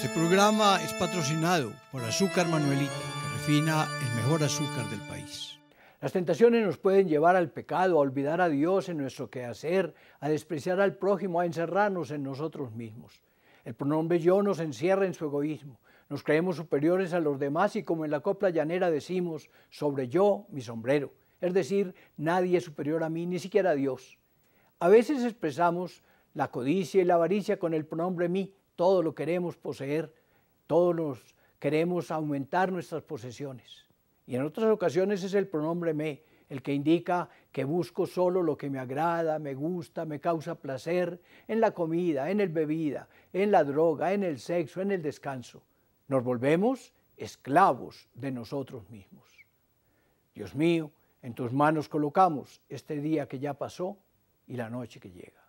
Este programa es patrocinado por Azúcar Manuelita, que refina el mejor azúcar del país. Las tentaciones nos pueden llevar al pecado, a olvidar a Dios en nuestro quehacer, a despreciar al prójimo, a encerrarnos en nosotros mismos. El pronombre yo nos encierra en su egoísmo. Nos creemos superiores a los demás y como en la copla llanera decimos, sobre yo mi sombrero. Es decir, nadie es superior a mí, ni siquiera a Dios. A veces expresamos la codicia y la avaricia con el pronombre mí, todo lo queremos poseer, todos queremos aumentar nuestras posesiones. Y en otras ocasiones es el pronombre me, el que indica que busco solo lo que me agrada, me gusta, me causa placer, en la comida, en el bebida, en la droga, en el sexo, en el descanso. Nos volvemos esclavos de nosotros mismos. Dios mío, en tus manos colocamos este día que ya pasó y la noche que llega.